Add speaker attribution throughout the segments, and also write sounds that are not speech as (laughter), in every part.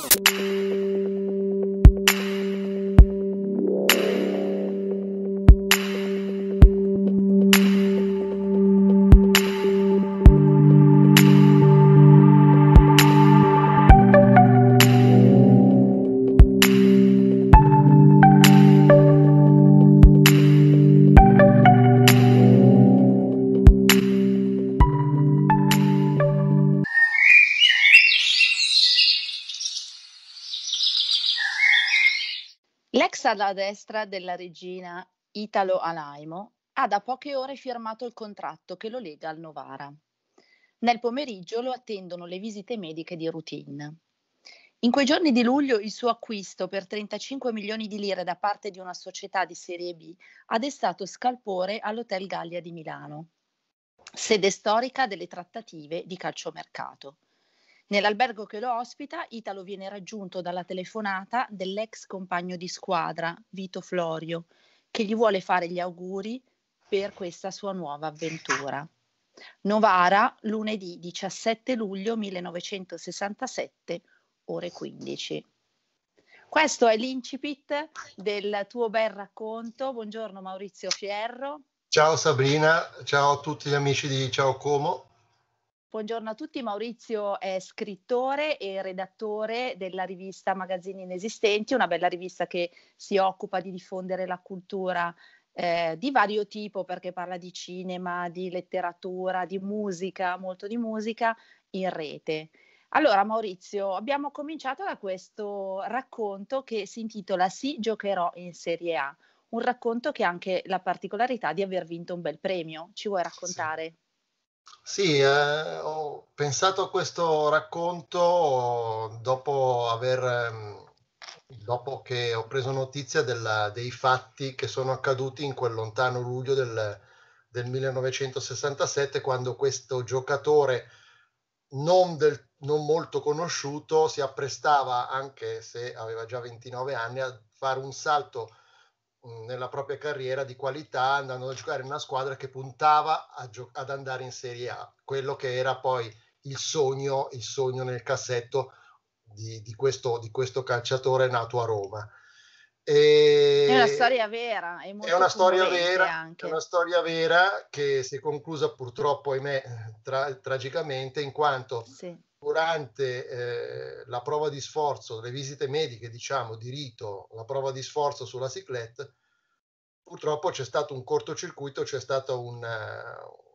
Speaker 1: Thank you. L'ex ala destra della regina Italo Alaimo ha da poche ore firmato il contratto che lo lega al Novara. Nel pomeriggio lo attendono le visite mediche di routine. In quei giorni di luglio il suo acquisto per 35 milioni di lire da parte di una società di serie B ha destato scalpore all'Hotel Gallia di Milano, sede storica delle trattative di calciomercato. Nell'albergo che lo ospita, Italo viene raggiunto dalla telefonata dell'ex compagno di squadra, Vito Florio, che gli vuole fare gli auguri per questa sua nuova avventura. Novara, lunedì 17 luglio 1967, ore 15. Questo è l'incipit del tuo bel racconto. Buongiorno Maurizio Fierro.
Speaker 2: Ciao Sabrina, ciao a tutti gli amici di Ciao Como.
Speaker 1: Buongiorno a tutti, Maurizio è scrittore e redattore della rivista Magazzini Inesistenti, una bella rivista che si occupa di diffondere la cultura eh, di vario tipo perché parla di cinema, di letteratura, di musica, molto di musica in rete. Allora Maurizio, abbiamo cominciato da questo racconto che si intitola Sì, giocherò in Serie A, un racconto che ha anche la particolarità di aver vinto un bel premio. Ci vuoi raccontare? Sì.
Speaker 2: Sì, eh, ho pensato a questo racconto dopo, aver, ehm, dopo che ho preso notizia della, dei fatti che sono accaduti in quel lontano luglio del, del 1967, quando questo giocatore non, del, non, molto conosciuto si apprestava, anche se aveva già 29 anni, a fare un salto nella propria carriera di qualità andando a giocare in una squadra che puntava gio- ad andare in Serie A, quello che era poi il sogno, il sogno nel cassetto di, di, questo, di questo calciatore nato a Roma. E è una storia
Speaker 1: vera, è, è, una, storia vera, è
Speaker 2: una storia vera, che si è conclusa purtroppo, ahimè, tra- tragicamente, in quanto sì durante eh, la prova di sforzo, le visite mediche, diciamo, di rito, la prova di sforzo sulla ciclette, purtroppo c'è stato un cortocircuito, c'è stato un... Eh,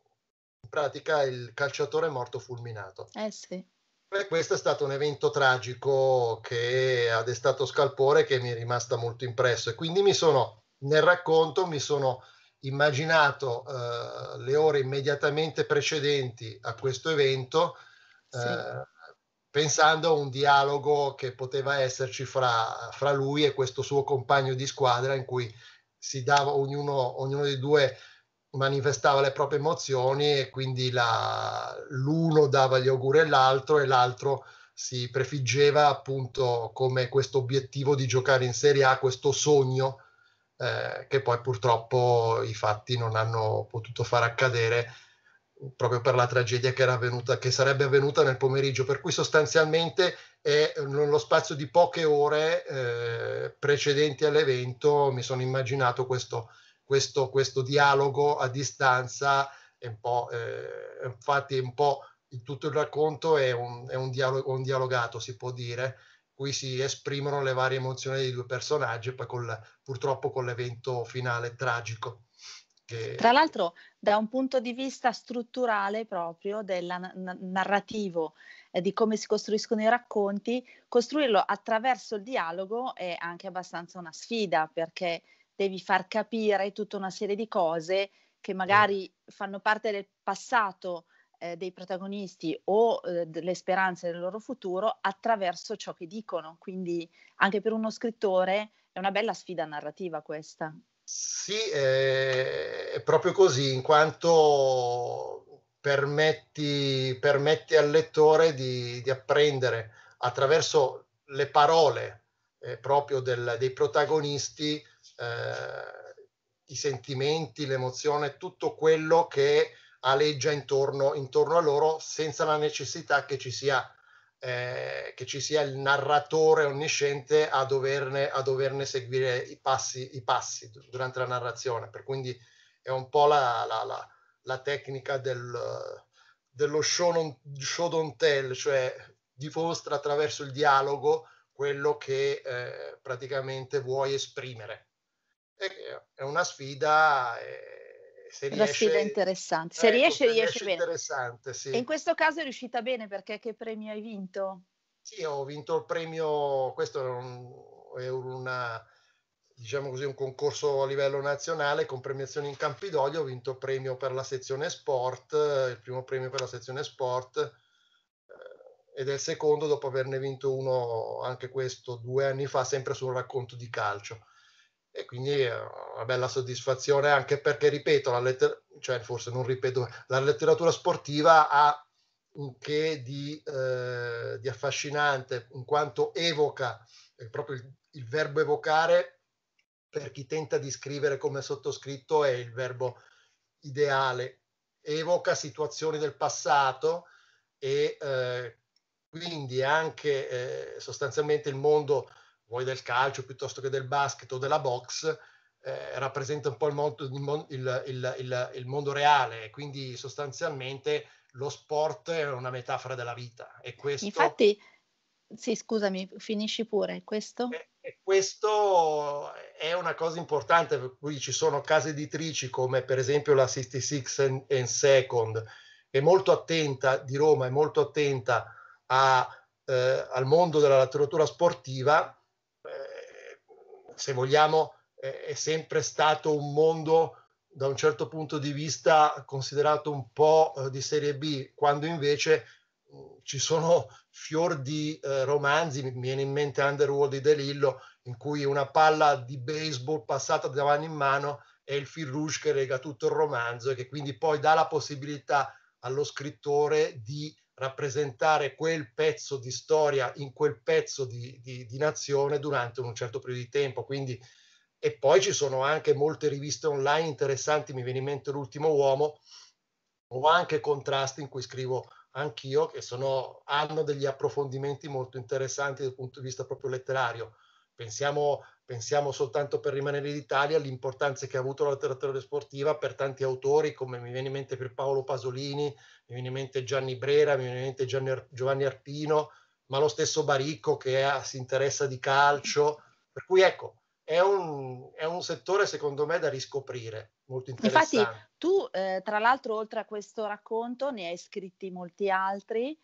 Speaker 2: in pratica il calciatore morto fulminato. Eh sì. E questo è stato un evento tragico che ha destato scalpore che mi è rimasta molto impresso e quindi mi sono, nel racconto, mi sono immaginato eh, le ore immediatamente precedenti a questo evento eh, pensando a un dialogo che poteva esserci fra, fra, lui e questo suo compagno di squadra in cui si dava ognuno, ognuno dei due manifestava le proprie emozioni e quindi la, l'uno dava gli auguri all'altro e l'altro si prefiggeva appunto come questo obiettivo di giocare in Serie A, questo sogno eh, che poi purtroppo i fatti non hanno potuto far accadere proprio per la tragedia che, avvenuta, che, sarebbe avvenuta nel pomeriggio, per cui sostanzialmente è nello spazio di poche ore eh, precedenti all'evento mi sono immaginato questo, questo, questo dialogo a distanza, un eh, infatti un po' tutto il racconto è, un, è un, dialogo, un, dialogato, si può dire, qui si esprimono le varie emozioni dei due personaggi poi col, purtroppo con l'evento finale tragico. Che... Tra
Speaker 1: l'altro, da un punto di vista strutturale proprio del na- narrativo, eh, di come si costruiscono i racconti, costruirlo attraverso il dialogo è anche abbastanza una sfida perché devi far capire tutta una serie di cose che magari fanno parte del passato eh, dei protagonisti o eh, delle speranze del loro futuro attraverso ciò che dicono. Quindi anche per uno scrittore è una bella sfida narrativa questa.
Speaker 2: Sì, eh, è proprio così, in quanto permetti, permetti al lettore di, di, apprendere attraverso le parole eh, proprio del, dei protagonisti eh, i sentimenti, l'emozione, tutto quello che aleggia intorno, intorno a loro senza la necessità che ci sia eh, che ci sia il narratore onnisciente a doverne, a doverne seguire i passi, i passi, durante la narrazione. Per quindi è un po' la, la, la, la tecnica del, dello show, non, show don't tell, cioè dimostra attraverso il dialogo quello che eh, praticamente vuoi esprimere. E è una sfida. Eh, se una riesce, sfida interessante.
Speaker 1: Se ecco, riesce, se riesce, bene. Sì. in questo caso è riuscita bene perché che premio hai vinto?
Speaker 2: Sì, ho vinto il premio, questo è, un, è una, diciamo così, un concorso a livello nazionale con premiazioni in Campidoglio, ho vinto il premio per la sezione sport, il primo premio per la sezione sport eh, ed è il secondo dopo averne vinto uno anche questo due anni fa, sempre sul racconto di calcio e quindi è una bella soddisfazione anche perché, ripeto, la letter- cioè forse non ripeto, la letteratura sportiva ha un che di, eh, di affascinante in quanto evoca eh, proprio il, il, verbo evocare per chi tenta di scrivere come sottoscritto è il verbo ideale, evoca situazioni del passato e eh, quindi anche eh, sostanzialmente il mondo vuoi del calcio piuttosto che del basket o della box, eh, rappresenta un po' il mondo, il, il, il mondo, reale, quindi sostanzialmente lo sport è una metafora della vita. E questo, Infatti,
Speaker 1: sì, scusami, finisci pure, questo? E,
Speaker 2: e questo è una cosa importante, per cui ci sono case editrici come per esempio la 66 and, and Second, che è molto attenta, di Roma, è molto attenta a, eh, al mondo della letteratura sportiva, se vogliamo, è sempre stato un mondo da un certo punto di vista considerato un po' eh, di serie B, quando invece mm, ci sono fior di eh, romanzi, mi viene in mente Underworld di De Lillo, in cui una palla di baseball passata davanti mano in mano è il fil rouge che lega tutto il romanzo e che quindi poi dà la possibilità allo scrittore di rappresentare quel pezzo di storia in quel pezzo di, di, di nazione durante un certo periodo di tempo. Quindi, e poi ci sono anche molte riviste online interessanti, mi viene in mente l'ultimo uomo, o anche contrasti in cui scrivo anch'io, che sono, hanno degli approfondimenti molto interessanti dal punto di vista proprio letterario. Pensiamo Pensiamo soltanto per rimanere in Italia all'importanza che ha avuto la letteratura sportiva per tanti autori, come mi viene in mente per Paolo Pasolini, mi viene in mente Gianni Brera, mi viene in mente Giovanni Arpino, ma lo stesso Baricco che ha, si interessa di calcio. Per cui ecco, è un, è un, settore secondo me da riscoprire, molto interessante. Infatti
Speaker 1: tu eh, tra l'altro oltre a questo racconto ne hai scritti molti altri,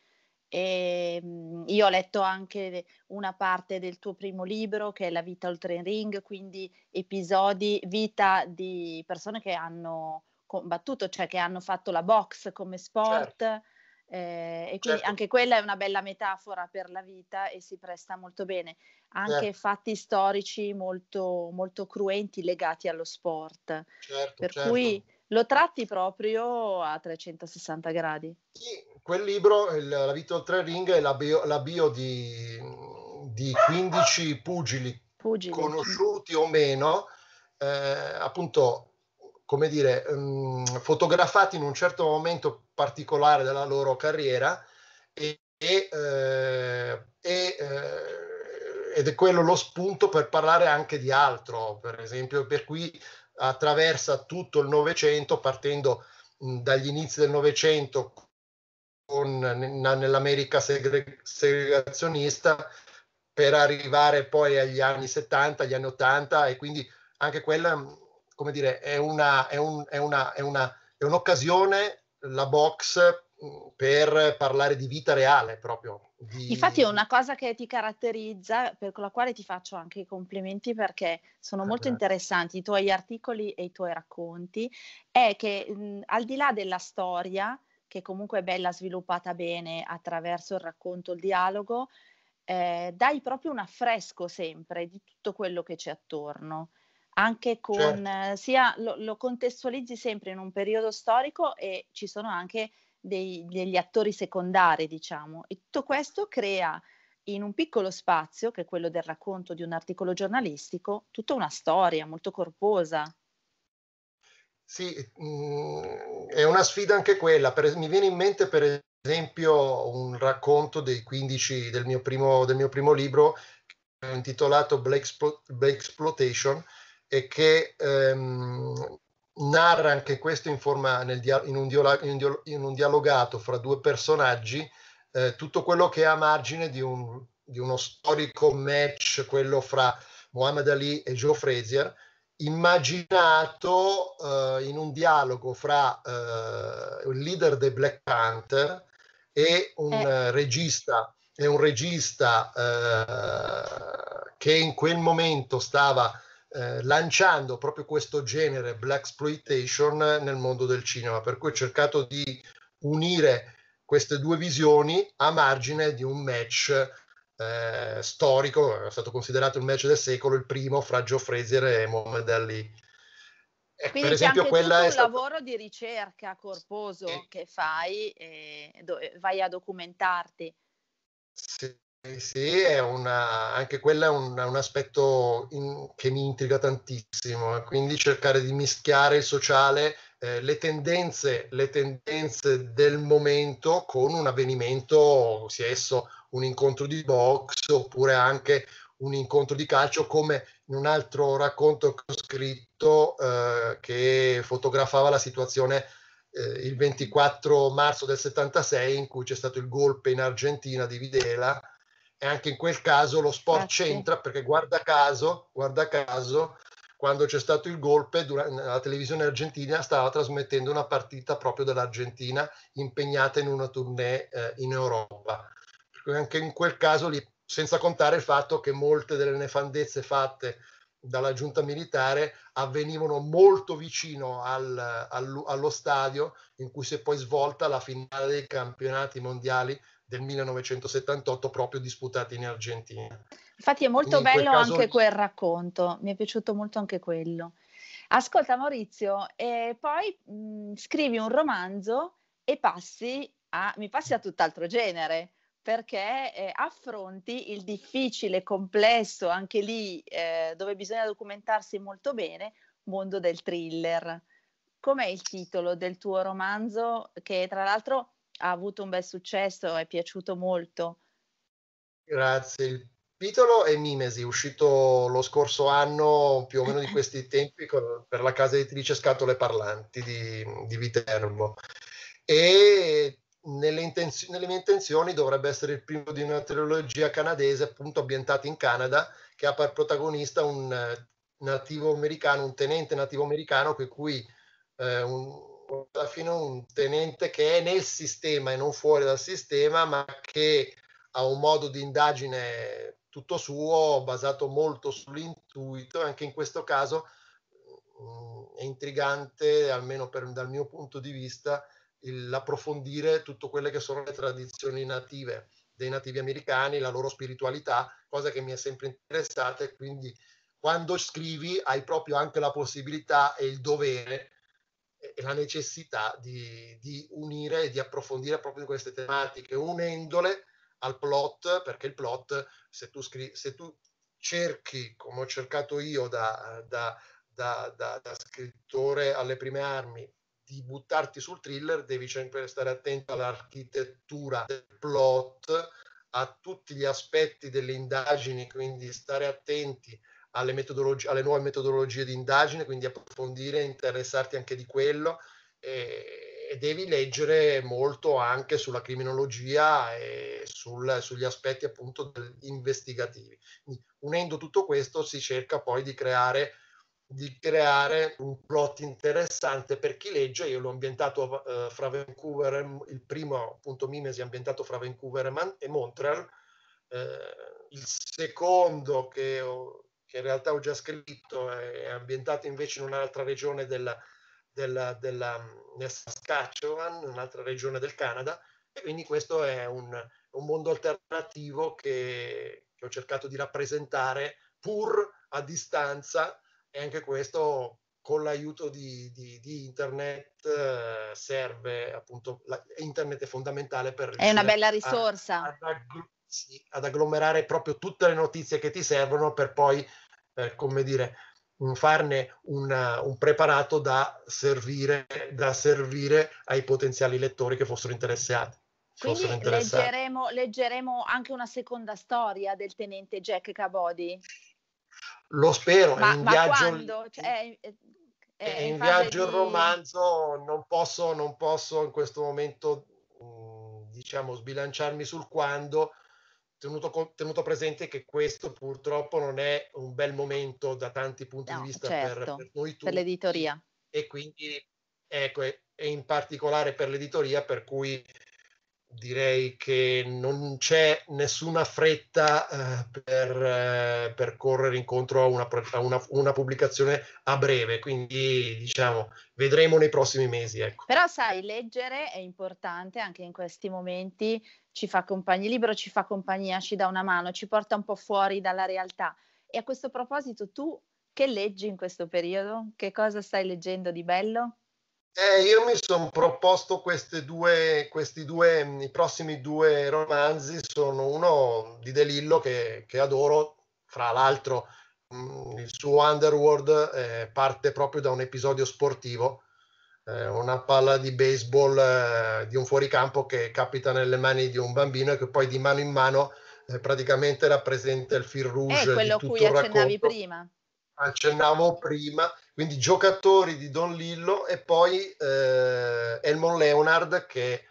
Speaker 1: e, ehm, io ho letto anche una parte del tuo primo libro che è La vita oltre in ring, quindi episodi, vita di persone che hanno combattuto, cioè che hanno fatto la box come sport. Certo. Eh, e quindi certo. anche quella è una bella metafora per la vita e si presta molto bene. Anche certo. fatti storici molto, molto cruenti legati allo sport.
Speaker 2: Certo, per certo. cui
Speaker 1: lo tratti proprio a 360 gradi. Sì,
Speaker 2: quel libro, il, La vita oltre il ring, è la bio, la bio di, di, 15 pugili, pugili, conosciuti o meno, eh, appunto, come dire, mh, mm, fotografati in un certo momento particolare della loro carriera e, e, eh, e eh, ed è quello lo spunto per parlare anche di altro, per esempio, per cui attraversa tutto il Novecento, partendo mh, mm, dagli inizi del Novecento con, nell'America segre, segregazionista per arrivare poi agli anni 70, agli anni 80 e quindi anche quella, come dire, è, una, è, un, è, una, è, una, è un'occasione, la box, per parlare di vita reale proprio. Di...
Speaker 1: Infatti è una cosa che ti caratterizza, per la quale ti faccio anche i complimenti perché sono molto eh, interessanti i tuoi articoli e i tuoi racconti, è che mh, al di là della storia che comunque è bella sviluppata bene attraverso il racconto, il dialogo, eh, dai proprio un affresco sempre di tutto quello che c'è attorno. Anche con certo. Eh, sia lo, lo, contestualizzi sempre in un periodo storico e ci sono anche dei, degli attori secondari, diciamo, e tutto questo crea in un piccolo spazio, che è quello del racconto di un articolo giornalistico, tutta una storia molto corposa.
Speaker 2: Sì, mh, mm, è una sfida anche quella. Per, mi viene in mente per esempio un racconto dei 15 del mio primo, del mio primo libro intitolato Black, Black Exploitation e che ehm, narra anche questo in, forma, dia- in, un dialogato, in, un dialogato fra due personaggi eh, tutto quello che è a margine di, un, di uno storico match, quello fra Muhammad Ali e Joe Frazier, immaginato eh, in un dialogo fra eh, il leader dei Black Panther e un eh. regista, e un regista eh, che in quel momento stava eh, lanciando proprio questo genere black exploitation nel mondo del cinema, per cui ho cercato di unire queste due visioni a margine di un match eh, storico, è stato considerato il match del secolo, il primo fra Joe Frazier e Mohamed Ali. E eh, Quindi per esempio c'è anche quella un stato...
Speaker 1: lavoro di ricerca corposo sì. che fai e do- vai a documentarti.
Speaker 2: Sì, sì una, anche quello è un, un aspetto in, che mi intriga tantissimo, eh. quindi cercare di mischiare il sociale, eh, le, tendenze, le tendenze del momento con un avvenimento, sia esso un incontro di box oppure anche un incontro di calcio come in un altro racconto che ho scritto eh, che fotografava la situazione eh, il 24 marzo del 76 in cui c'è stato il golpe in Argentina di Videla e anche in quel caso lo sport Grazie. c'entra perché guarda caso, guarda caso quando c'è stato il golpe durante, la televisione argentina stava trasmettendo una partita proprio dell'Argentina impegnata in una tournée eh, in Europa anche in quel caso lì, senza contare il fatto che molte delle nefandezze fatte dalla giunta militare avvenivano molto vicino al, al, allo stadio in cui si è poi svolta la finale dei campionati mondiali del 1978 proprio disputati in Argentina.
Speaker 1: Infatti è molto Quindi bello quel caso... anche quel racconto, mi è piaciuto molto anche quello. Ascolta Maurizio, e poi mh, scrivi un romanzo e passi a, mi passi a tutt'altro genere perché eh, affronti il difficile, complesso, anche lì eh, dove bisogna documentarsi molto bene, mondo del thriller. Com'è il titolo del tuo romanzo che tra l'altro ha avuto un bel successo, è piaciuto molto?
Speaker 2: Grazie. Il titolo è Mimesi, uscito lo scorso anno più o meno di (clears throat) questi tempi con, per la casa editrice Scatole Parlanti di, di Viterbo. E nelle, intenz- nelle, mie intenzioni dovrebbe essere il primo di una trilogia canadese appunto ambientata in Canada che ha per protagonista un eh, nativo americano, un tenente nativo americano per cui eh, un, alla fine un tenente che è nel sistema e non fuori dal sistema ma che ha un modo di indagine tutto suo basato molto sull'intuito anche in questo caso mh, mm, è intrigante almeno per, dal mio punto di vista l'approfondire tutte quelle che sono le tradizioni native dei nativi americani, la loro spiritualità, cosa che mi è sempre interessata e quindi quando scrivi hai proprio anche la possibilità e il dovere e la necessità di, di unire e di approfondire proprio queste tematiche, unendole al plot, perché il plot, se tu, scri- se tu cerchi, come ho cercato io da, da, da, da scrittore alle prime armi, di buttarti sul thriller devi sempre stare attento all'architettura del plot, a tutti gli aspetti delle indagini, quindi stare attenti alle, metodologi- alle nuove metodologie di indagine, quindi approfondire, interessarti anche di quello e, e devi leggere molto anche sulla criminologia e sul, sugli aspetti appunto investigativi. Quindi, unendo tutto questo si cerca poi di creare di creare un plot interessante per chi legge. Io l'ho ambientato eh, fra Vancouver, e, il primo appunto Mimes è ambientato fra Vancouver e, Man- e Montreal, eh, il secondo che, ho, che, in realtà ho già scritto è ambientato invece in un'altra regione della, della, della, della Saskatchewan, un'altra regione del Canada, e quindi questo è un, un mondo alternativo che, che ho cercato di rappresentare pur a distanza e anche questo con l'aiuto di, di, di internet eh, serve appunto, la, internet è fondamentale per... È una bella risorsa.
Speaker 1: Ad, aggl-
Speaker 2: sì, ad, agglomerare proprio tutte le notizie che ti servono per poi, eh, come dire, farne una, un preparato da servire, da servire ai potenziali lettori che fossero interessati. Quindi leggeremo,
Speaker 1: leggeremo, anche una seconda storia del tenente Jack Cabodi.
Speaker 2: Lo spero, ma, è in ma viaggio... Quando?
Speaker 1: Cioè, è, è, è in, viaggio di... il
Speaker 2: romanzo, non posso, non posso in questo momento mhmm, diciamo sbilanciarmi sul quando, tenuto, tenuto, presente che questo purtroppo non è un bel momento da tanti punti no, di vista certo, per, per,
Speaker 1: noi tutti. Per l'editoria.
Speaker 2: E quindi, ecco, e, e in particolare per l'editoria, per cui direi che non c'è nessuna fretta eh, per, eh, per, correre incontro a, una, a una, una, pubblicazione a breve, quindi diciamo vedremo nei prossimi mesi. Ecco.
Speaker 1: Però sai, leggere è importante anche in questi momenti, ci fa compagnia, libro ci fa compagnia, ci dà una mano, ci porta un po' fuori dalla realtà. E a questo proposito, tu che leggi in questo periodo? Che cosa stai leggendo di bello?
Speaker 2: Eh, io mi sono proposto due, questi due, i prossimi due romanzi, sono uno di De Lillo che, che adoro, fra l'altro mh, mm, il suo Underworld eh, parte proprio da un episodio sportivo, eh, una palla di baseball eh, di un fuoricampo che capita nelle mani di un bambino e che poi di mano in mano eh, praticamente rappresenta il fil rouge. È quello a cui accennavi prima accennavo prima, quindi giocatori di Don Lillo e poi eh, Elmon Leonard che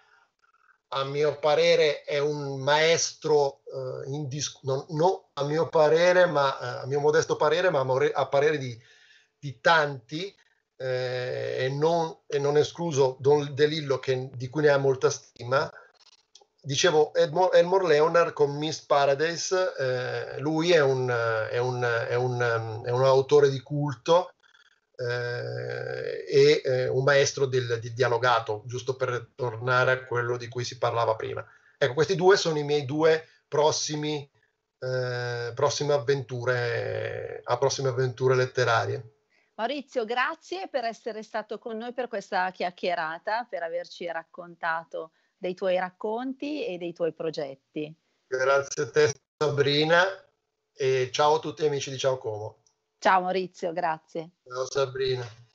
Speaker 2: a mio parere è un maestro eh, indiscusso, no, a mio parere, ma eh, a mio modesto parere, ma a, parere di, di tanti, eh, e, non, e, non, escluso Don De Lillo che, di cui ne ha molta stima, dicevo Elmore, Elmore Leonard con Miss Paradise, eh, lui è un, è, un, è, un, è un, autore di culto eh, e eh, un maestro del, di dialogato, giusto per tornare a quello di cui si parlava prima. Ecco, questi due sono i miei due prossimi, eh, prossime, avventure, a prossime avventure letterarie.
Speaker 1: Maurizio, grazie per essere stato con noi per questa chiacchierata, per averci raccontato dei tuoi racconti e dei tuoi progetti.
Speaker 2: Grazie a te Sabrina e ciao a tutti amici di Ciao Como.
Speaker 1: Ciao Maurizio, grazie.
Speaker 2: Ciao Sabrina.